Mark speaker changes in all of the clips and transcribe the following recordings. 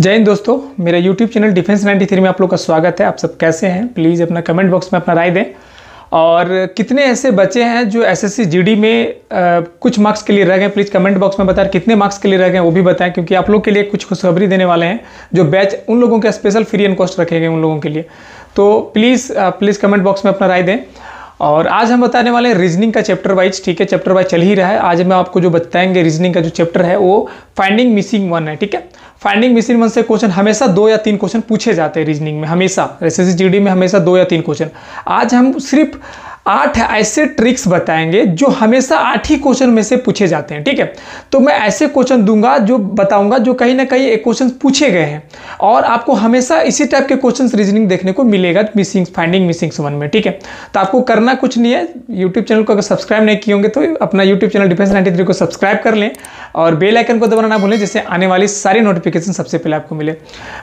Speaker 1: जय हिंद दोस्तों मेरा YouTube चैनल डिफेंस 93 में आप लोग का स्वागत है आप सब कैसे हैं प्लीज़ अपना कमेंट बॉक्स में अपना राय दें और कितने ऐसे बच्चे हैं जो एसएससी जीडी में आ, कुछ मार्क्स के लिए रह गए प्लीज़ कमेंट बॉक्स में बताएं कितने मार्क्स के लिए रह गए वो भी बताएं क्योंकि आप लोग के लिए कुछ खुशखबरी देने वाले हैं जो बैच उन लोगों के स्पेशल फ्री एंड कॉस्ट रखे गए उन लोगों के लिए तो प्लीज़ प्लीज़ कमेंट बॉक्स में अपना राय दें और आज हम बताने वाले हैं रीजनिंग का चैप्टर वाइज ठीक है चैप्टर वाइज चल ही रहा है आज मैं आपको जो बताएंगे रीजनिंग का जो चैप्टर है वो फाइंडिंग मिसिंग वन है ठीक है फाइंडिंग मिसिंग वन से क्वेश्चन हमेशा दो या तीन क्वेश्चन पूछे जाते हैं रीजनिंग में हमेशा एस एस में हमेशा दो या तीन क्वेश्चन आज हम सिर्फ आठ ऐसे ट्रिक्स बताएंगे जो हमेशा आठ ही क्वेश्चन में से पूछे जाते हैं ठीक है तो मैं ऐसे क्वेश्चन दूंगा जो बताऊंगा जो कहीं ना कहीं एक क्वेश्चन पूछे गए हैं और आपको हमेशा इसी टाइप के क्वेश्चन रीजनिंग देखने को मिलेगा मिसिंग फाइंडिंग मिसिंग वन में ठीक है तो आपको करना कुछ नहीं है यूट्यूब चैनल को अगर सब्सक्राइब नहीं किए होंगे तो अपना यूट्यूब चैनल डिफेंस नाइन्टी को सब्सक्राइब कर लें और बेलाइकन को दबाना ना भूलें जिससे आने वाली सारी नोटिफिकेशन सबसे पहले आपको मिले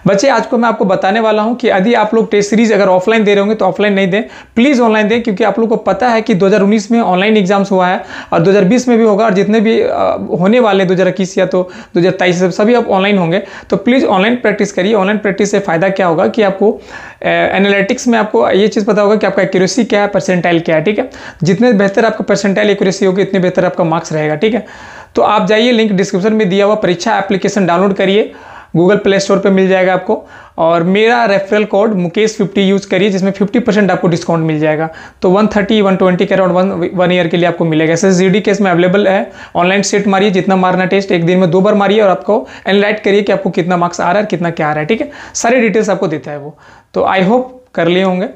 Speaker 1: बच्चे आज को मैं आपको बताने वाला हूँ कि यदि आप लोग टेस्ट सीरीज अगर ऑफलाइन दे रहे होंगे तो ऑफलाइन नहीं दें प्लीज़ ऑनलाइन दें क्योंकि आप लोग को पता है कि 2019 में ऑनलाइन एग्जाम्स हुआ है और 2020 में भी होगा और जितने भी होने वाले दो हज़ार इक्कीस या तो दो हज़ार तेईस सभी आप ऑनलाइन होंगे तो प्लीज़ ऑनलाइन प्रैक्टिस करिए ऑनलाइन प्रैक्टिस से फ़ायदा क्या होगा कि आपको एनालिटिक्स में आपको ये चीज़ पता होगा कि आपका एक्यूरेसी क्या है परसेंटाइल क्या है ठीक है जितने बेहतर आपका परसेंटाइल एक्यूरेसी होगी उतने बेहतर आपका मार्क्स रहेगा ठीक है तो आप जाइए लिंक डिस्क्रिप्शन में दिया हुआ परीक्षा एप्लीकेशन डाउनलोड करिए गूगल प्ले स्टोर पर मिल जाएगा आपको और मेरा referral code Mukesh fifty use करिए जिसमें फिफ्टी परसेंट आपको डिस्काउंट मिल जाएगा तो वन थर्टी वन ट्वेंटी के अराउंड वन वन ईयर के लिए आपको मिलेगा ऐसे जी डी केस में अवेलेबल है ऑनलाइन सेट मारिए जितना मारना टेस्ट एक दिन में दो बार मारिए और आपको एनलाइट करिए कि आपको कितना मार्क्स आ रहा है कितना क्या आ रहा है ठीक है सारे डिटेल्स आपको देता है वो तो आई होप कर लिए होंगे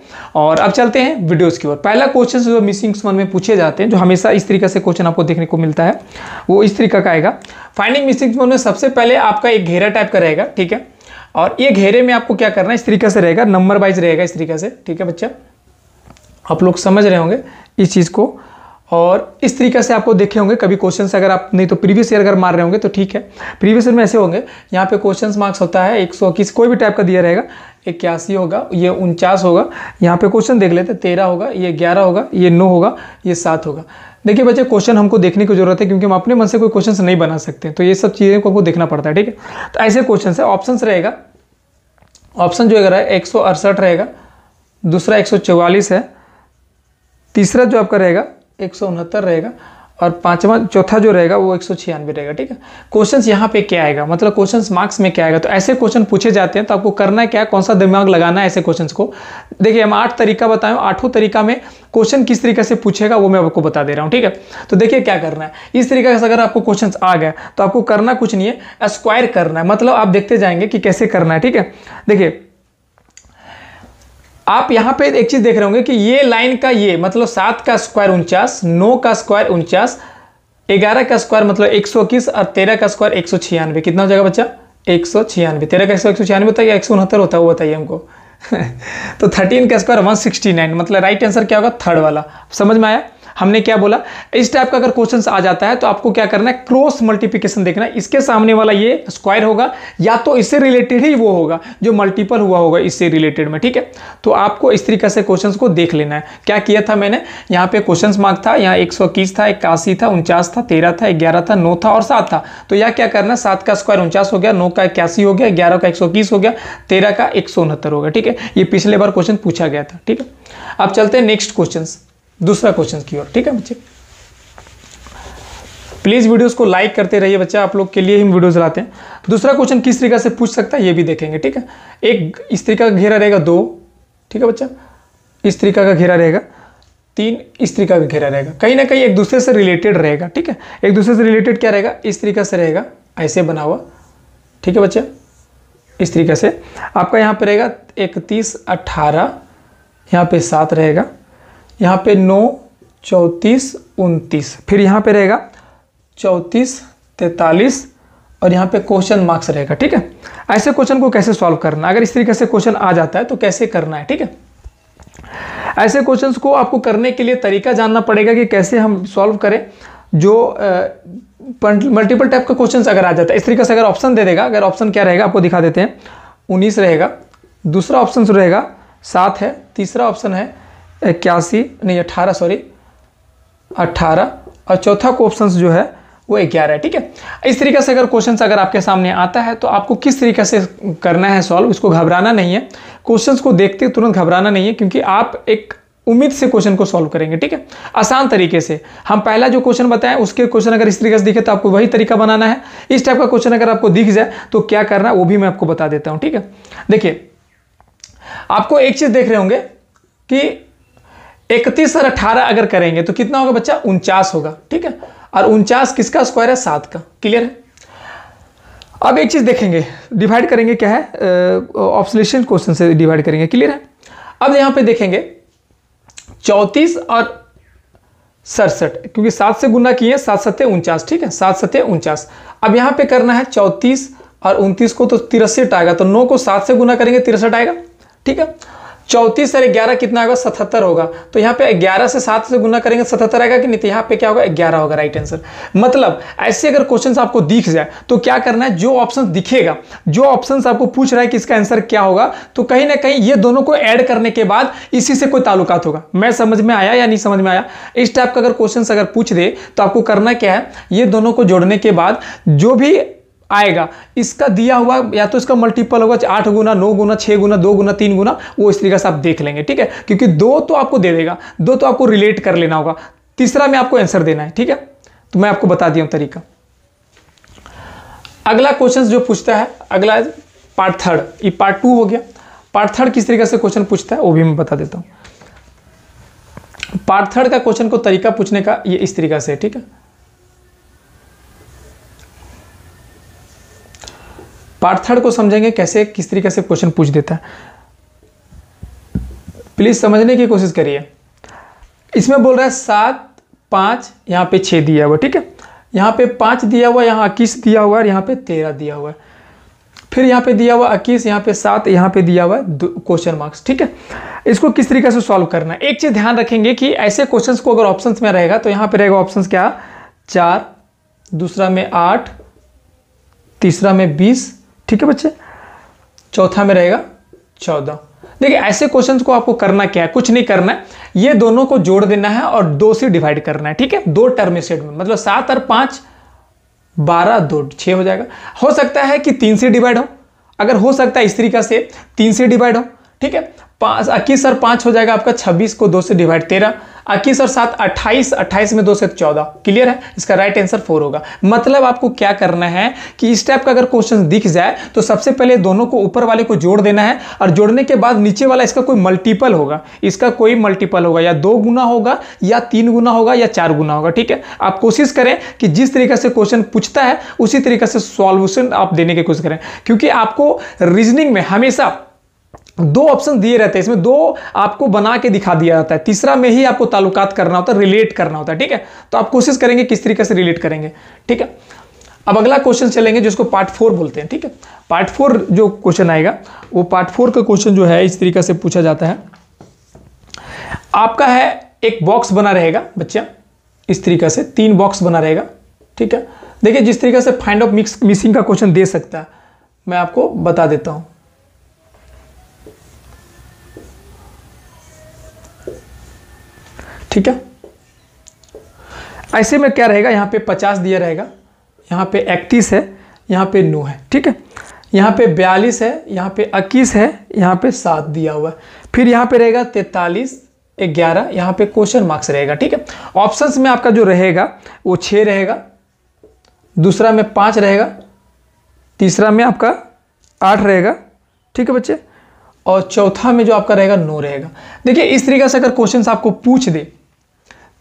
Speaker 1: और अब चलते हैं वीडियोस की ओर पहला क्वेश्चन जो मिसिंग वन में पूछे जाते हैं जो हमेशा इस तरीके से क्वेश्चन आपको देखने को मिलता है वो इस तरीका का आएगा फाइंडिंग मिसिंग वन में सबसे पहले आपका एक घेरा टाइप का रहेगा ठीक है और ये घेरे में आपको क्या करना है इस तरीके से रहेगा नंबर वाइज रहेगा इस तरीके से ठीक है बच्चा आप लोग समझ रहे होंगे इस चीज़ को और इस तरीके से आपको देखे होंगे कभी क्वेश्चंस अगर आप नहीं तो प्रीवियस ईयर अगर मार रहे होंगे तो ठीक है प्रीवियस ईयर में ऐसे होंगे यहाँ पे क्वेश्चंस मार्क्स होता है एक सौ किस कोई भी टाइप का दिया रहेगा इक्यासी होगा ये उनचास होगा यहाँ पे क्वेश्चन देख लेते तेरह होगा ये ग्यारह होगा ये नौ होगा ये सात होगा देखिए बच्चे क्वेश्चन हमको देखने की जरूरत है क्योंकि हम अपने मन से कोई क्वेश्चन नहीं बना सकते तो ये सब चीज़ें को हमको देखना पड़ता है ठीक है तो ऐसे क्वेश्चन है ऑप्शन रहेगा ऑप्शन जो है एक सौ अड़सठ रहेगा दूसरा एक सौ है तीसरा जो आपका रहेगा एक सौ उनहत्तर रहेगा और पांचवा चौथा जो रहेगा वो एक सौ छियानवे रहेगा ठीक है क्वेश्चन यहाँ पे क्या आएगा मतलब क्वेश्चन मार्क्स में क्या आएगा तो ऐसे क्वेश्चन पूछे जाते हैं तो आपको करना क्या है कौन सा दिमाग लगाना है ऐसे क्वेश्चन को देखिए हम आठ तरीका बताएं आठों तरीका में क्वेश्चन किस तरीके से पूछेगा वो मैं आपको बता दे रहा हूँ ठीक है तो देखिए क्या करना है इस तरीके से अगर आपको क्वेश्चन आ गया तो आपको करना कुछ नहीं है स्क्वायर करना है मतलब आप देखते जाएंगे कि कैसे करना है ठीक है देखिए आप यहाँ पे एक चीज़ देख रहे होंगे कि ये लाइन का ये मतलब सात का स्क्वायर उनचास नौ का स्क्वायर उनचास ग्यारह का स्क्वायर मतलब एक सौ इक्कीस और तेरह का स्क्वायर एक सौ छियानवे कितना हो जाएगा बच्चा एक सौ छियानवे तेरह का स्क्वायर एक सौ छियानवे होता है या एक सौ उनहत्तर होता है वो बताइए हमको तो थर्टीन का स्क्वायर वन सिक्सटी नाइन मतलब राइट आंसर क्या होगा थर्ड वाला समझ में आया हमने क्या बोला इस टाइप का अगर क्वेश्चन आ जाता है तो आपको क्या करना है क्रॉस मल्टीप्लीकेशन देखना है इसके सामने वाला ये स्क्वायर होगा या तो इससे रिलेटेड ही वो होगा जो मल्टीपल हुआ होगा इससे रिलेटेड में ठीक है तो आपको इस तरीके से क्वेश्चन को देख लेना है क्या किया था मैंने यहाँ पे क्वेश्चन मार्क था यहाँ एक था इक्यासी था उनचास था तेरह था ग्यारह था नौ था और सात था तो यह क्या करना है सात का स्क्वायर उनचास हो गया नौ का इक्यासी हो गया ग्यारह का एक हो गया तेरह का एक हो गया ठीक है ये पिछले बार क्वेश्चन पूछा गया था ठीक है अब चलते हैं नेक्स्ट क्वेश्चन दूसरा क्वेश्चन की ओर ठीक है बच्चे प्लीज़ वीडियोस को लाइक करते रहिए बच्चा आप लोग के लिए ही वीडियोस लाते हैं दूसरा क्वेश्चन किस तरीका से पूछ सकता है ये भी देखेंगे ठीक है एक इस तरीका का घेरा रहेगा दो ठीक है बच्चा इस तरीका का घेरा रहेगा तीन इस तरीका का घेरा रहेगा कहीं ना कहीं एक दूसरे से रिलेटेड रहेगा ठीक है एक दूसरे से रिलेटेड क्या रहेगा इस तरीका से रहेगा ऐसे बना हुआ ठीक है बच्चा इस तरीके से आपका यहाँ पर रहेगा इकतीस अट्ठारह यहाँ पे सात रहेगा यहाँ पे नौ चौंतीस उनतीस फिर यहाँ पे रहेगा चौंतीस तैंतालीस और यहाँ पे क्वेश्चन मार्क्स रहेगा ठीक है ऐसे क्वेश्चन को कैसे सॉल्व करना अगर इस तरीके से क्वेश्चन आ जाता है तो कैसे करना है ठीक है ऐसे क्वेश्चन को आपको करने के लिए तरीका जानना पड़ेगा कि कैसे हम सॉल्व करें जो मल्टीपल टाइप का क्वेश्चन अगर आ जाता है इस तरीके से अगर ऑप्शन दे देगा अगर ऑप्शन क्या रहेगा आपको दिखा देते हैं उन्नीस रहेगा दूसरा ऑप्शन रहेगा सात है तीसरा ऑप्शन है इक्यासी नहीं अट्ठारह सॉरी अट्ठारह और चौथा को ऑप्शन जो है वो ग्यारह ठीक है इस तरीके से अगर क्वेश्चन अगर आपके सामने आता है तो आपको किस तरीके से करना है सॉल्व इसको घबराना नहीं है क्वेश्चन को देखते तुरंत घबराना नहीं है क्योंकि आप एक उम्मीद से क्वेश्चन को सॉल्व करेंगे ठीक है आसान तरीके से हम पहला जो क्वेश्चन बताएं उसके क्वेश्चन अगर इस तरीके से दिखे तो आपको वही तरीका बनाना है इस टाइप का क्वेश्चन अगर आपको दिख जाए तो क्या करना वो भी मैं आपको बता देता हूँ ठीक है देखिए आपको एक चीज़ देख रहे होंगे कि इकतीस और अठारह अगर करेंगे तो कितना होगा बच्चा उनचास होगा ठीक है और उनचास किसका स्क्वायर है सात का क्लियर है अब एक चीज़ देखेंगे डिवाइड करेंगे क्या है ऑप्सलेशन क्वेश्चन से डिवाइड करेंगे क्लियर है अब यहां पे देखेंगे चौतीस और सड़सठ क्योंकि सात से गुना किए सात सत्य उनचास ठीक है सात सत्य उनचास अब यहां पे करना है चौतीस और उनतीस को तो तिरसठ आएगा तो नौ को सात से गुना करेंगे तिरसठ आएगा ठीक है चौंतीस और ग्यारह कितना होगा सतहत्तर होगा तो यहाँ पे ग्यारह से सात से गुना करेंगे सतहत्तर आएगा कि नहीं तो यहाँ पे क्या होगा ग्यारह होगा राइट आंसर मतलब ऐसे अगर क्वेश्चन आपको दिख जाए तो क्या करना है जो ऑप्शन दिखेगा जो ऑप्शन आपको पूछ रहा है कि इसका आंसर क्या होगा तो कहीं ना कहीं ये दोनों को ऐड करने के बाद इसी से कोई ताल्लुकात होगा मैं समझ में आया या नहीं समझ में आया इस टाइप का अगर क्वेश्चन अगर पूछ दे तो आपको करना क्या है ये दोनों को जोड़ने के बाद जो भी आएगा इसका दिया हुआ या तो इसका मल्टीपल होगा आठ गुना नौ गुना छः गुना दो गुना तीन गुना वो इस तरीके से आप देख लेंगे ठीक है क्योंकि दो तो आपको दे देगा दो तो आपको रिलेट कर लेना होगा तीसरा में आपको आंसर देना है ठीक है तो मैं आपको बता दिया तरीका अगला क्वेश्चन जो पूछता है अगला पार्ट थर्ड ये पार्ट टू हो गया पार्ट थर्ड किस तरीके से क्वेश्चन पूछता है वो भी मैं बता देता हूँ पार्ट थर्ड का क्वेश्चन को तरीका पूछने का ये इस तरीका से ठीक है पार्ट थर्ड को समझेंगे कैसे किस तरीके से क्वेश्चन पूछ देता है प्लीज़ समझने की कोशिश करिए इसमें बोल रहा है सात पाँच यहां पे छह दिया हुआ ठीक है यहां पे पांच दिया हुआ यहां इक्कीस दिया हुआ है यहाँ पे तेरह दिया हुआ है फिर यहां पे दिया हुआ इक्कीस यहां पे सात यहां पे दिया हुआ क्वेश्चन मार्क्स ठीक है इसको किस तरीके से सॉल्व करना है एक चीज़ ध्यान रखेंगे कि ऐसे क्वेश्चन को अगर ऑप्शन में रहेगा तो यहां पर रहेगा ऑप्शन क्या चार दूसरा में आठ तीसरा में बीस ठीक है बच्चे चौथा में रहेगा चौदह देखिए ऐसे क्वेश्चंस को आपको करना क्या है कुछ नहीं करना है ये दोनों को जोड़ देना है और दो से डिवाइड करना है ठीक है दो टर्म स्टेट में मतलब सात और पांच बारह दो छह हो जाएगा हो सकता है कि तीन से डिवाइड हो अगर हो सकता है इस तरीका से तीन से डिवाइड हो ठीक है पाँच इक्कीस और पाँच हो जाएगा आपका छब्बीस को दो से डिवाइड तेरह इक्कीस और सात अट्ठाईस अट्ठाईस में दो से चौदह क्लियर है इसका राइट आंसर फोर होगा मतलब आपको क्या करना है कि इस टाइप का अगर क्वेश्चन दिख जाए तो सबसे पहले दोनों को ऊपर वाले को जोड़ देना है और जोड़ने के बाद नीचे वाला इसका कोई मल्टीपल होगा इसका कोई मल्टीपल होगा या दो गुना होगा या तीन गुना होगा या चार गुना होगा ठीक है आप कोशिश करें कि जिस तरीके से क्वेश्चन पूछता है उसी तरीके से सॉल्यूशन आप देने की कोशिश करें क्योंकि आपको रीजनिंग में हमेशा दो ऑप्शन दिए रहते हैं इसमें दो आपको बना के दिखा दिया जाता है तीसरा में ही आपको ताल्लुकात करना होता है रिलेट करना होता है ठीक है तो आप कोशिश करेंगे किस तरीके से रिलेट करेंगे ठीक है अब अगला क्वेश्चन चलेंगे जिसको पार्ट फोर बोलते हैं ठीक है पार्ट फोर जो क्वेश्चन आएगा वो पार्ट फोर का क्वेश्चन जो है इस तरीके से पूछा जाता है आपका है एक बॉक्स बना रहेगा बच्चा इस तरीके से तीन बॉक्स बना रहेगा ठीक है देखिए जिस तरीके से फाइंड ऑफ मिक्स मिसिंग का क्वेश्चन दे सकता है मैं आपको बता देता हूँ ठीक है ऐसे में क्या रहेगा यहाँ पे पचास दिया रहेगा यहाँ पे इकतीस है यहाँ पे नौ है ठीक है यहाँ पे बयालीस है यहाँ पे इक्कीस है यहाँ पे सात दिया हुआ है फिर यहाँ पे रहेगा तैतालीस ग्यारह यहाँ पे क्वेश्चन मार्क्स रहेगा ठीक है ऑप्शंस में आपका जो रहेगा वो छः रहेगा दूसरा में पाँच रहेगा तीसरा में आपका आठ रहेगा ठीक है बच्चे और चौथा में जो आपका रहेगा नौ रहेगा देखिए इस तरीके से अगर क्वेश्चन आपको पूछ दे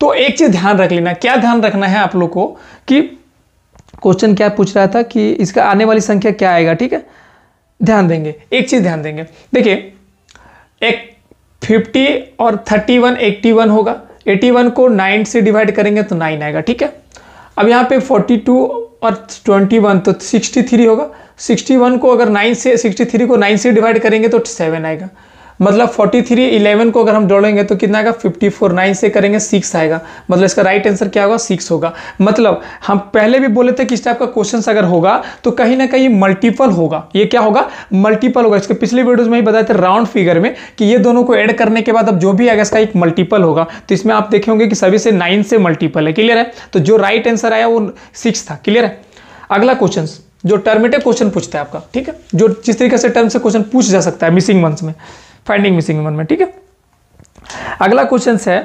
Speaker 1: तो एक चीज़ ध्यान रख लेना क्या ध्यान रखना है आप लोग को कि क्वेश्चन क्या पूछ रहा था कि इसका आने वाली संख्या क्या आएगा ठीक है ध्यान देंगे एक चीज़ ध्यान देंगे देखिए एक फिफ्टी और थर्टी वन एट्टी वन होगा 81 वन को नाइन से डिवाइड करेंगे तो नाइन आएगा ठीक है अब यहाँ पे फोर्टी टू और ट्वेंटी वन तो सिक्सटी थ्री होगा सिक्सटी वन को अगर 9 से सिक्सटी थ्री को नाइन से डिवाइड करेंगे तो सेवन आएगा मतलब 43 11 को अगर हम जोड़ेंगे तो कितना आएगा 54 9 से करेंगे 6 आएगा मतलब इसका राइट आंसर क्या होगा 6 होगा मतलब हम पहले भी बोले थे कि इस टाइप का क्वेश्चन अगर होगा तो कहीं ना कहीं मल्टीपल होगा ये क्या होगा मल्टीपल होगा इसके पिछले वीडियोज में ही बताए थे राउंड फिगर में कि ये दोनों को एड करने के बाद अब जो भी आएगा इसका एक मल्टीपल होगा तो इसमें आप देखे होंगे कि सभी से नाइन से मल्टीपल है क्लियर है तो जो राइट आंसर आया वो सिक्स था क्लियर है अगला क्वेश्चन जो टर्मेटिव क्वेश्चन पूछता है आपका ठीक है जो जिस तरीके से टर्म से क्वेश्चन पूछ जा सकता है मिसिंग मंथ्स में फाइंडिंग मिसिंग वन में ठीक है अगला क्वेश्चन है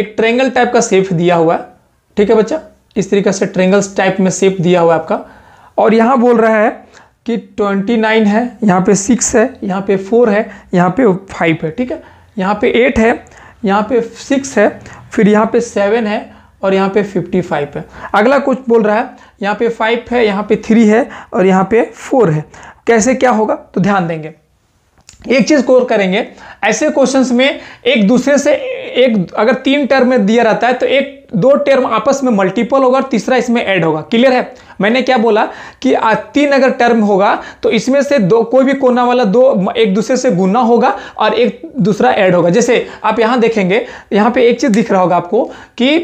Speaker 1: एक ट्रेंगल टाइप का सेफ दिया हुआ है ठीक है बच्चा इस तरीके से ट्रेंगल्स टाइप में सेफ दिया हुआ है आपका और यहाँ बोल रहा है कि 29 है यहाँ पे 6 है यहाँ पे 4 है यहाँ पे 5 है ठीक है यहाँ पे 8 है यहाँ पे 6 है फिर यहाँ पे 7 है और यहाँ पे 55 है अगला कुछ बोल रहा है यहाँ पे 5 है यहाँ पे 3 है और यहाँ पे 4 है कैसे क्या होगा तो ध्यान देंगे एक चीज कोर करेंगे ऐसे क्वेश्चंस में एक दूसरे से एक अगर तीन टर्म में दिया रहता है तो एक दो टर्म आपस में मल्टीपल होगा और तीसरा इसमें ऐड होगा क्लियर है मैंने क्या बोला कि तीन अगर टर्म होगा तो इसमें से दो कोई भी कोना वाला दो एक दूसरे से गुना होगा और एक दूसरा ऐड होगा जैसे आप यहां देखेंगे यहां पे एक चीज दिख रहा होगा आपको कि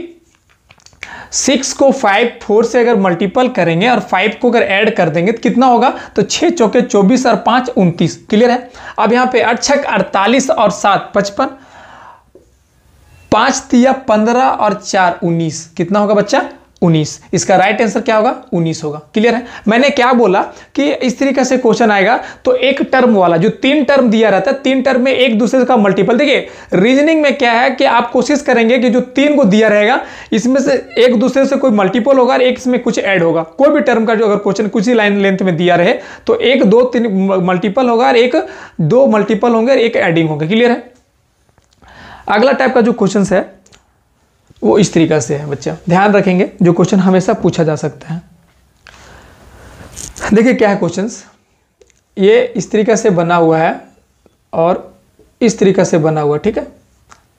Speaker 1: सिक्स को फाइव फोर से अगर मल्टीपल करेंगे और फाइव को अगर ऐड कर देंगे तो कितना होगा तो छः चौके चौबीस और पाँच उनतीस क्लियर है अब यहाँ पे अड़छक अड़तालीस और सात पचपन पाँच तिया पंद्रह और चार उन्नीस कितना होगा बच्चा 19 इसका राइट आंसर क्या होगा उन्नीस होगा क्लियर है मैंने क्या बोला कि इस तरीके से क्वेश्चन आएगा तो एक टर्म वाला जो तीन टर्म दिया रहता है तीन टर्म में एक दूसरे का मल्टीपल देखिए रीजनिंग में क्या है कि आप कोशिश करेंगे कि जो तीन को दिया रहेगा इसमें से एक दूसरे से कोई मल्टीपल होगा और एक इसमें कुछ ऐड होगा कोई भी टर्म का जो अगर क्वेश्चन कुछ ही लाइन लेंथ में दिया रहे तो एक दो तीन मल्टीपल होगा और एक दो मल्टीपल होंगे और एक एडिंग होंगे क्लियर है अगला टाइप का जो क्वेश्चन है वो इस तरीका से है बच्चा ध्यान रखेंगे जो क्वेश्चन हमेशा पूछा जा सकता है देखिए क्या है क्वेश्चन ये इस तरीका से बना हुआ है और इस तरीका से बना हुआ ठीक है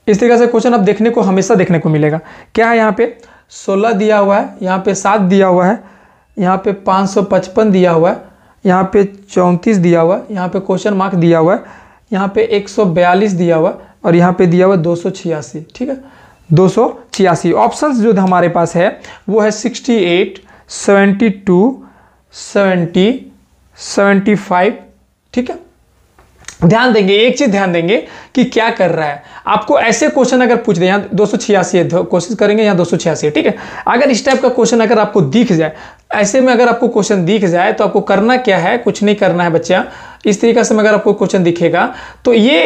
Speaker 1: इस तरीका से क्वेश्चन अब देखने को हमेशा देखने को मिलेगा क्या है यहाँ पे सोलह दिया हुआ है यहाँ पे सात दिया हुआ है यहाँ पे पाँच सौ पचपन दिया हुआ है यहाँ पे चौंतीस दिया हुआ है यहाँ पे क्वेश्चन मार्क दिया हुआ है यहाँ पे एक सौ बयालीस दिया हुआ है और यहाँ पे दिया हुआ है दो सौ छियासी ठीक है दो सौ छियासी ऑप्शन जो हमारे पास है वो है sixty eight seventy two seventy seventy five ठीक है ध्यान देंगे एक चीज ध्यान देंगे कि क्या कर रहा है आपको ऐसे क्वेश्चन अगर पूछ दे यहाँ दो सौ छियासी कोशिश करेंगे यहाँ दो सौ छियासी है ठीक है अगर इस टाइप का क्वेश्चन अगर आपको दिख जाए ऐसे में अगर आपको क्वेश्चन दिख जाए तो आपको करना क्या है कुछ नहीं करना है बच्चा इस तरीका से अगर आपको क्वेश्चन दिखेगा तो ये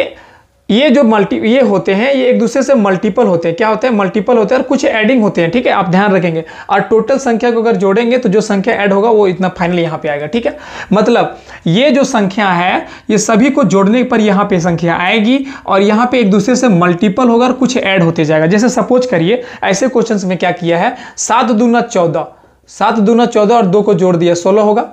Speaker 1: ये जो मल्टी ये होते हैं ये एक दूसरे से मल्टीपल होते हैं क्या होते हैं मल्टीपल होते हैं और कुछ एडिंग होते हैं ठीक है आप ध्यान रखेंगे और टोटल संख्या को अगर जोड़ेंगे तो जो संख्या ऐड होगा वो इतना फाइनल यहाँ पे आएगा ठीक है मतलब ये जो संख्या है ये सभी को जोड़ने पर यहाँ पे संख्या आएगी और यहाँ पे एक दूसरे से मल्टीपल होगा और कुछ ऐड होते जाएगा जैसे सपोज करिए ऐसे क्वेश्चन में क्या किया है सात दूना चौदह सात दूना चौदह और दो को जोड़ दिया सोलह होगा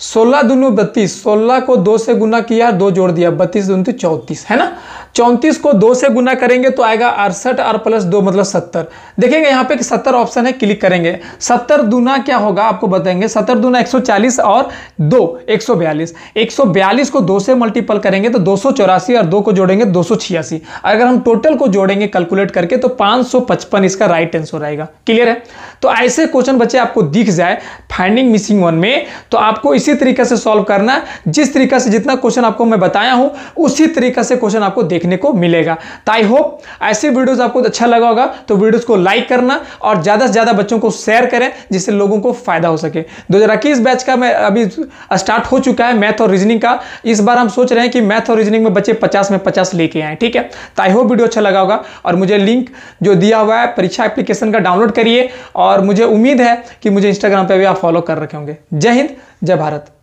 Speaker 1: सोलह दूनों बत्तीस सोलह को दो से गुना किया दो जोड़ दिया बत्तीस दोनों चौंतीस है ना चौंतीस को दो से गुना करेंगे तो आएगा अड़सठ और प्लस दो मतलब सत्तर देखेंगे यहाँ पे सत्तर ऑप्शन है क्लिक करेंगे सत्तर दुना क्या होगा आपको बताएंगे सत्तर दुना एक सौ चालीस और दो एक सौ बयालीस एक सौ बयालीस को दो से मल्टीपल करेंगे तो दो सौ चौरासी और दो को जोड़ेंगे दो सौ छियासी अगर हम टोटल को जोड़ेंगे कैलकुलेट करके तो पाँच सौ पचपन इसका राइट आंसर आएगा क्लियर है तो ऐसे क्वेश्चन बच्चे आपको दिख जाए फाइंडिंग मिसिंग वन में तो आपको इसी तरीके से सॉल्व करना जिस तरीके से जितना क्वेश्चन आपको मैं बताया हूँ उसी तरीके से क्वेश्चन आपको देख देखने को मिलेगा तो आई होप ऐसे वीडियोस आपको अच्छा लगा होगा तो वीडियोस को लाइक करना और ज़्यादा से ज़्यादा बच्चों को शेयर करें जिससे लोगों को फायदा हो सके दो बैच का मैं अभी स्टार्ट हो चुका है मैथ और रीजनिंग का इस बार हम सोच रहे हैं कि मैथ और रीजनिंग में बच्चे पचास में पचास लेके आए ठीक है तो आई होप वीडियो अच्छा लगा होगा और मुझे लिंक जो दिया हुआ है परीक्षा एप्लीकेशन का डाउनलोड करिए और मुझे उम्मीद है कि मुझे इंस्टाग्राम पर भी आप फॉलो कर रखे होंगे जय हिंद जय भारत